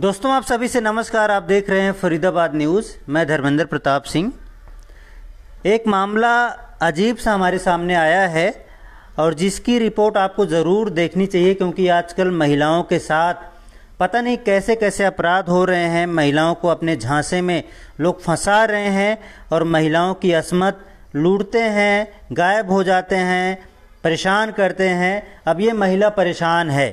दोस्तों आप सभी से नमस्कार आप देख रहे हैं फरीदाबाद न्यूज़ मैं धर्मेंद्र प्रताप सिंह एक मामला अजीब सा हमारे सामने आया है और जिसकी रिपोर्ट आपको ज़रूर देखनी चाहिए क्योंकि आजकल महिलाओं के साथ पता नहीं कैसे कैसे अपराध हो रहे हैं महिलाओं को अपने झांसे में लोग फंसा रहे हैं और महिलाओं की असमत लूटते हैं गायब हो जाते हैं परेशान करते हैं अब ये महिला परेशान है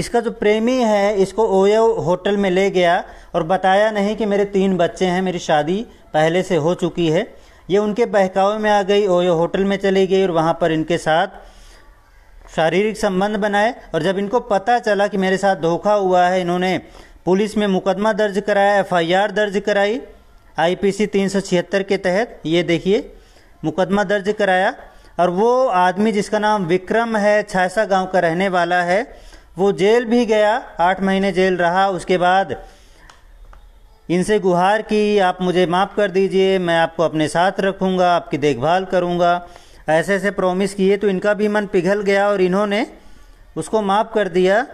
इसका जो प्रेमी है इसको ओयो होटल में ले गया और बताया नहीं कि मेरे तीन बच्चे हैं मेरी शादी पहले से हो चुकी है ये उनके बहकावे में आ गई ओयो होटल में चली गई और वहाँ पर इनके साथ शारीरिक संबंध बनाए और जब इनको पता चला कि मेरे साथ धोखा हुआ है इन्होंने पुलिस में मुकदमा दर्ज कराया एफ दर्ज कराई आईपीसी 376 के तहत ये देखिए मुकदमा दर्ज कराया और वो आदमी जिसका नाम विक्रम है छैसा गांव का रहने वाला है वो जेल भी गया आठ महीने जेल रहा उसके बाद इनसे गुहार की आप मुझे माफ़ कर दीजिए मैं आपको अपने साथ रखूँगा आपकी देखभाल करूँगा ऐसे ऐसे प्रोमिस किए तो इनका भी मन पिघल गया और इन्होंने उसको माफ़ कर दिया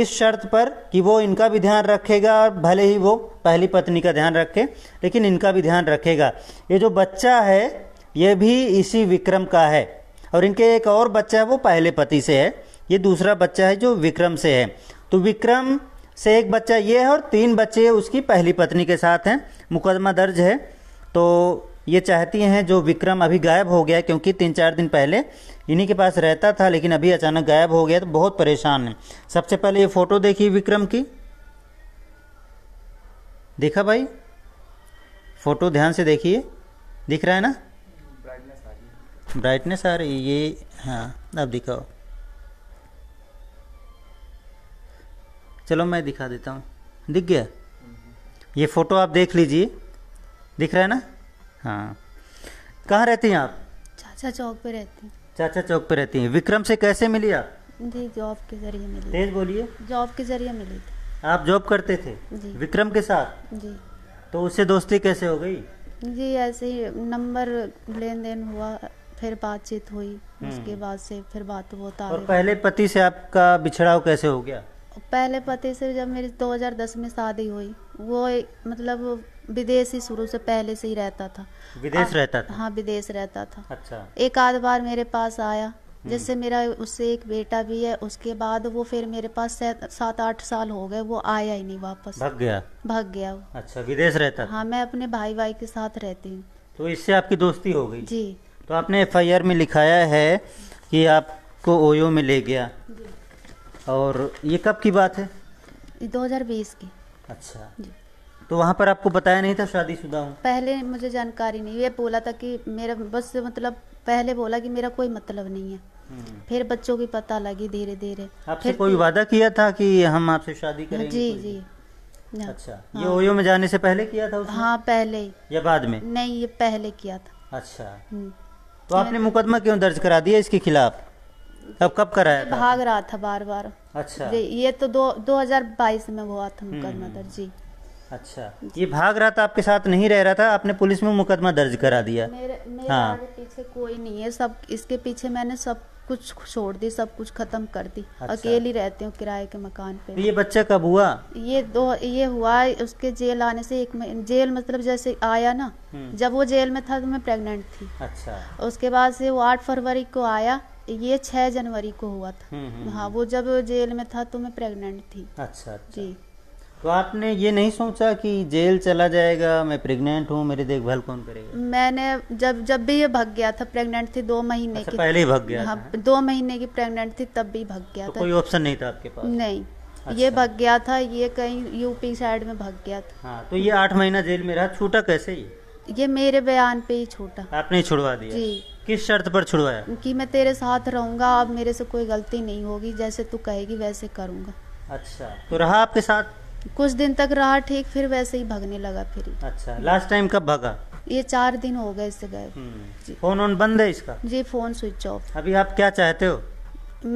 इस शर्त पर कि वो इनका भी ध्यान रखेगा और भले ही वो पहली पत्नी का ध्यान रखे लेकिन इनका भी ध्यान रखेगा ये जो बच्चा है ये भी इसी विक्रम का है और इनके एक और बच्चा है वो पहले पति से है ये दूसरा बच्चा है जो विक्रम से है तो विक्रम से एक बच्चा ये है और तीन बच्चे उसकी पहली पत्नी के साथ हैं मुकदमा दर्ज है तो ये चाहती हैं जो विक्रम अभी गायब हो गया क्योंकि तीन चार दिन पहले इन्हीं के पास रहता था लेकिन अभी अचानक गायब हो गया तो बहुत परेशान है सबसे पहले ये फ़ोटो देखी विक्रम की देखा भाई फ़ोटो ध्यान से देखिए दिख रहा है ना ब्राइटनेस आ रही है ये हाँ अब दिखाओ चलो मैं दिखा देता हूँ दिख गया ये फ़ोटो आप देख लीजिए दिख रहा है ना हाँ कहाँ रहती हैं आप चाचा चौक पे रहती चाचा चौक पे रहती हैं विक्रम से कैसे मिली आप जॉब के जरिए मिली तेज बोलिए जॉब के जरिए मिली थी आप जॉब करते थे जी विक्रम के साथ जी तो उससे दोस्ती कैसे हो गई जी ऐसे ही नंबर लेन देन हुआ फिर बातचीत हुई हम्म। उसके बाद से फिर बात बहुत पहले पति से आपका बिछड़ाव कैसे हो गया पहले पति से जब मेरी 2010 में शादी हुई वो मतलब विदेश ही शुरू से पहले से ही रहता था विदेश आ, रहता था हाँ विदेश रहता था अच्छा एक आध बार मेरे पास आया हम्म। जैसे मेरा उससे एक बेटा भी है उसके बाद वो फिर मेरे पास सात आठ साल हो गए वो आया ही नहीं वापस भाग गया भाग गया वो अच्छा विदेश रहता हाँ मैं अपने भाई भाई के साथ रहती हूँ तो इससे आपकी दोस्ती हो गई जी तो आपने एफ में लिखाया है कि आपको ओयो में ले गया और ये कब की बात है 2020 की अच्छा तो वहाँ पर आपको बताया नहीं था शादीशुदा हूँ पहले मुझे जानकारी नहीं ये बोला था कि मेरा बस मतलब पहले बोला कि मेरा कोई मतलब नहीं है हम्म। फिर बच्चों की पता लगी धीरे धीरे आपसे कोई वादा किया था कि हम आपसे शादी करेंगे जी जी अच्छा ये हाँ। ओयो में जाने से पहले किया था उसने? हाँ पहले या बाद में नहीं ये पहले किया था अच्छा हम्म। तो आपने मुकदमा क्यों दर्ज करा दिया इसके खिलाफ अब कब कराया था भाग रहा था बार बार अच्छा ये तो दो बाईस में हुआ था हम्म, मुकदमा हम्म, दर्ज जी हम्म। अच्छा ये भाग रहा था आपके साथ नहीं रह रहा था आपने पुलिस में मुकदमा दर्ज करा दिया मेरे, मेरे हाँ पीछे कोई नहीं है सब इसके पीछे मैंने सब कुछ छोड़ दी सब कुछ खत्म कर दी अच्छा। अकेली रहती हूँ किराए के मकान पे तो ये बच्चा कब हुआ ये दो ये हुआ उसके जेल आने से एक जेल मतलब जैसे आया ना जब वो जेल में था तो मैं प्रेग्नेंट थी अच्छा उसके बाद से वो आठ फरवरी को आया ये छह जनवरी को हुआ था हम्म, हम्म, हाँ हम्म। वो जब जेल में था तो मैं प्रेग्नेंट थी अच्छा, अच्छा, जी तो आपने ये नहीं सोचा कि जेल चला जाएगा मैं प्रेग्नेंट हूँ मेरी देखभाल कौन करेगा मैंने जब जब भी ये भग गया था प्रेग्नेंट थी दो महीने अच्छा, की पहले ही भग गया हाँ दो महीने की प्रेग्नेंट थी तब भी भग गया तो था कोई ऑप्शन नहीं था आपके पास नहीं अच्छा। ये भग गया था ये कहीं यूपी साइड में भग गया था हाँ, तो ये आठ महीना जेल में रहा छूटा कैसे ही ये मेरे बयान पे ही छूटा आपने छुड़वा दिया जी किस शर्त पर छुड़वाया कि मैं तेरे साथ रहूंगा अब मेरे से कोई गलती नहीं होगी जैसे तू कहेगी वैसे करूंगा अच्छा तो रहा आपके साथ कुछ दिन तक रहा ठीक फिर वैसे ही भगने लगा फिर अच्छा लास्ट टाइम कब भगा ये चार दिन हो गए इससे गए हम्म, फोन ऑन बंद है इसका जी फोन स्विच ऑफ अभी आप क्या चाहते हो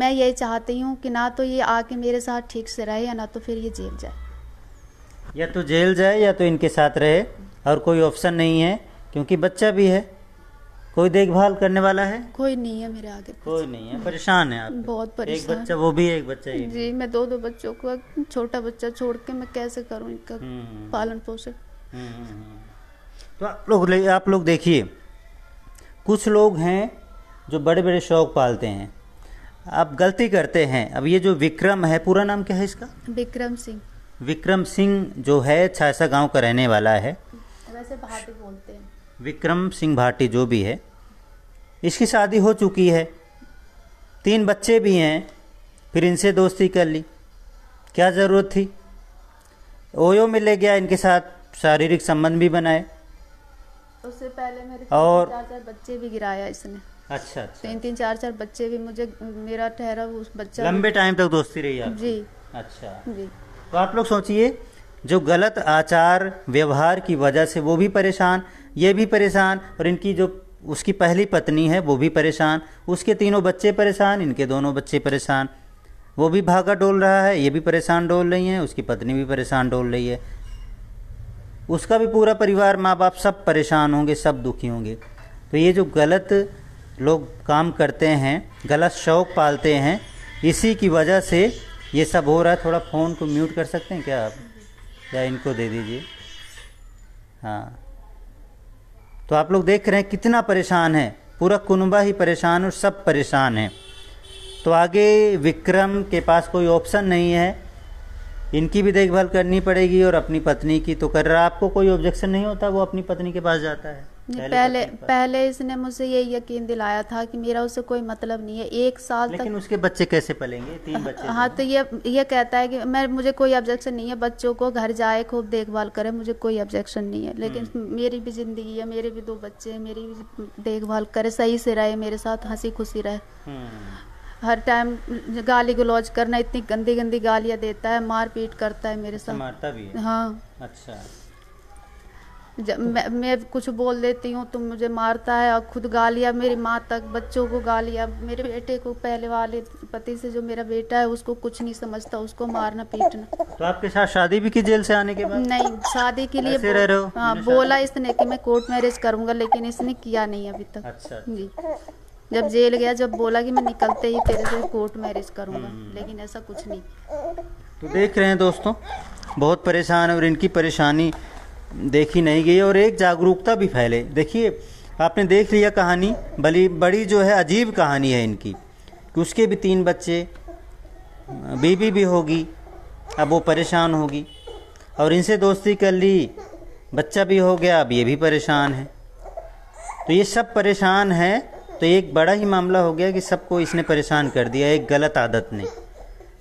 मैं यही चाहती हूँ कि ना तो ये आके मेरे साथ ठीक से रहे या ना तो फिर ये जेल जाए या तो जेल जाए या तो इनके साथ रहे और कोई ऑप्शन नहीं है क्योंकि बच्चा भी है कोई देखभाल करने वाला है कोई नहीं है मेरे आगे कोई नहीं है परेशान है आप बहुत परेशान एक बच्चा वो भी एक बच्चा ही जी मैं दो दो बच्चों को छोटा बच्चा छोड़ के मैं कैसे करूँ इनका हम्म, हम्म, हम्म। पालन पोषण तो आप लोग आप लोग देखिए कुछ लोग हैं जो बड़े बड़े शौक पालते हैं आप गलती करते हैं अब ये जो विक्रम है पूरा नाम क्या है इसका विक्रम सिंह विक्रम सिंह जो है छायसा गांव का रहने वाला है वैसे बोलते हैं विक्रम सिंह भाटी जो भी है इसकी शादी हो चुकी है तीन बच्चे भी हैं फिर इनसे दोस्ती कर ली क्या ज़रूरत थी ओयो में ले गया इनके साथ शारीरिक संबंध भी बनाए उससे पहले मेरे और चार चार बच्चे भी गिराया इसने अच्छा, अच्छा तीन तीन चार चार बच्चे भी मुझे मेरा ठहरा उस बच्चा लंबे टाइम तक दोस्ती रही आप जी अच्छा जी तो आप लोग सोचिए जो गलत आचार व्यवहार की वजह से वो भी परेशान ये भी परेशान और इनकी जो उसकी पहली पत्नी है वो भी परेशान उसके तीनों बच्चे परेशान इनके दोनों बच्चे परेशान वो भी भागा डोल रहा है ये भी परेशान डोल रही हैं उसकी पत्नी भी परेशान डोल रही है उसका भी पूरा परिवार माँ बाप सब परेशान होंगे सब दुखी होंगे तो ये जो गलत लोग काम करते हैं गलत शौक पालते हैं इसी की वजह से ये सब हो रहा है थोड़ा फ़ोन को म्यूट कर सकते हैं क्या आप या इनको दे दीजिए हाँ तो आप लोग देख रहे हैं कितना परेशान है पूरा कुनबा ही परेशान और सब परेशान है तो आगे विक्रम के पास कोई ऑप्शन नहीं है इनकी भी देखभाल करनी पड़ेगी और अपनी पत्नी की तो कर रहा आपको कोई ऑब्जेक्शन नहीं होता वो अपनी पत्नी के पास जाता है पहले पहले, पहले इसने मुझे ये यकीन दिलाया था कि मेरा उससे कोई मतलब नहीं है एक साल लेकिन तक उसके बच्चे कैसे पलेंगे तीन हाँ, बच्चे हाँ तो, तो ये ये कहता है कि मैं मुझे कोई ऑब्जेक्शन नहीं है बच्चों को घर जाए खूब देखभाल करे मुझे कोई ऑब्जेक्शन नहीं है लेकिन हम्म। मेरी भी जिंदगी है मेरे भी दो बच्चे हैं मेरी भी देखभाल करे सही से रहे मेरे साथ हंसी खुशी रहे हम्म। हर टाइम गाली गलौज करना इतनी गंदी गंदी गालियाँ देता है मारपीट करता है मेरे साथ मारता भी है हाँ अच्छा मैं, मैं कुछ बोल देती हूँ तो मुझे मारता है और खुद लिया मेरी माँ तक बच्चों को लिया मेरे बेटे को पहले वाले पति से जो मेरा बेटा है उसको कुछ नहीं समझता उसको मारना पीटना तो आपके साथ शादी भी की जेल से आने के बाद नहीं शादी के लिए बो, रह रहे हो हाँ बोला इसने कि मैं कोर्ट मैरिज करूँगा लेकिन इसने किया नहीं अभी तक अच्छा, अच्छा जी जब जेल गया जब बोला कि मैं निकलते ही तेरे से कोर्ट मैरिज करूँगा हम्म, हम्म। लेकिन ऐसा कुछ नहीं तो देख रहे हैं दोस्तों बहुत परेशान है और इनकी परेशानी देखी नहीं गई और एक जागरूकता भी फैले देखिए आपने देख लिया कहानी बली बड़ी जो है अजीब कहानी है इनकी कि उसके भी तीन बच्चे बीबी भी होगी अब वो परेशान होगी और इनसे दोस्ती कर ली बच्चा भी हो गया अब ये भी परेशान है तो ये सब परेशान है तो एक बड़ा ही मामला हो गया कि सबको इसने परेशान कर दिया एक गलत आदत ने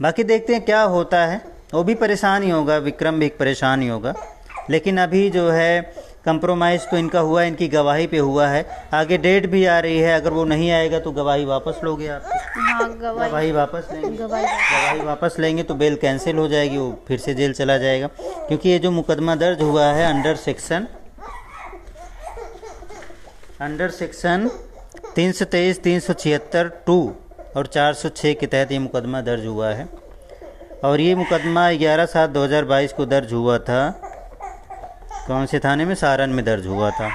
बाकी देखते हैं क्या होता है वो भी परेशान ही होगा विक्रम भी परेशान ही होगा लेकिन अभी जो है कंप्रोमाइज़ तो इनका हुआ है इनकी गवाही पे हुआ है आगे डेट भी आ रही है अगर वो नहीं आएगा तो गवाही वापस लोगे आप हाँ, गवाही, वापस लेंगे गवाही, गवाही वापस लेंगे तो बेल कैंसिल हो जाएगी वो फिर से जेल चला जाएगा क्योंकि ये जो मुकदमा दर्ज हुआ है अंडर सेक्शन अंडर सेक्शन तीन सौ तेईस तीन सौ छिहत्तर टू और चार सौ छः के तहत ये मुकदमा दर्ज हुआ है और ये मुकदमा ग्यारह सात दो हज़ार बाईस को दर्ज हुआ था कौन से थाने में सारण में दर्ज हुआ था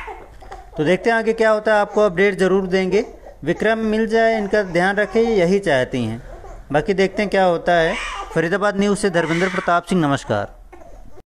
तो देखते हैं आगे क्या होता है आपको अपडेट ज़रूर देंगे विक्रम मिल जाए इनका ध्यान रखें यही चाहती हैं बाकी देखते हैं क्या होता है फरीदाबाद न्यूज़ से धर्मेंद्र प्रताप सिंह नमस्कार